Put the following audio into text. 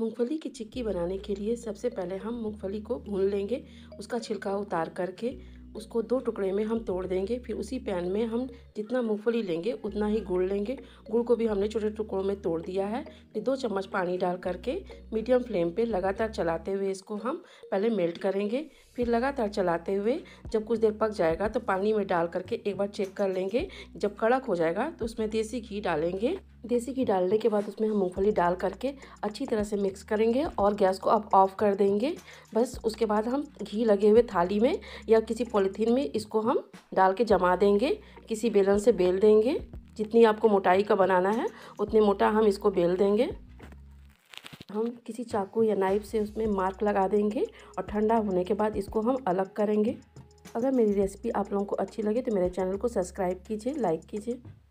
मूंगफली की चिक्की बनाने के लिए सबसे पहले हम मूंगफली को भून लेंगे उसका छिलका उतार करके उसको दो टुकड़े में हम तोड़ देंगे फिर उसी पैन में हम जितना मूँगफली लेंगे उतना ही गुड़ लेंगे गुड़ को भी हमने छोटे टुकड़ों में तोड़ दिया है फिर दो चम्मच पानी डाल करके मीडियम फ्लेम पे लगातार चलाते हुए इसको हम पहले मेल्ट करेंगे फिर लगातार चलाते हुए जब कुछ देर पक जाएगा तो पानी में डाल करके एक बार चेक कर लेंगे जब कड़क हो जाएगा तो उसमें देसी घी डालेंगे देसी घी डालने के बाद उसमें हम मूँगफली डाल करके अच्छी तरह से मिक्स करेंगे और गैस को आप ऑफ कर देंगे बस उसके बाद हम घी लगे हुए थाली में या किसी पोल पॉलीथीन में इसको हम डाल के जमा देंगे किसी बेलन से बेल देंगे जितनी आपको मोटाई का बनाना है उतने मोटा हम इसको बेल देंगे हम किसी चाकू या नाइफ से उसमें मार्क लगा देंगे और ठंडा होने के बाद इसको हम अलग करेंगे अगर मेरी रेसिपी आप लोगों को अच्छी लगे तो मेरे चैनल को सब्सक्राइब कीजिए लाइक कीजिए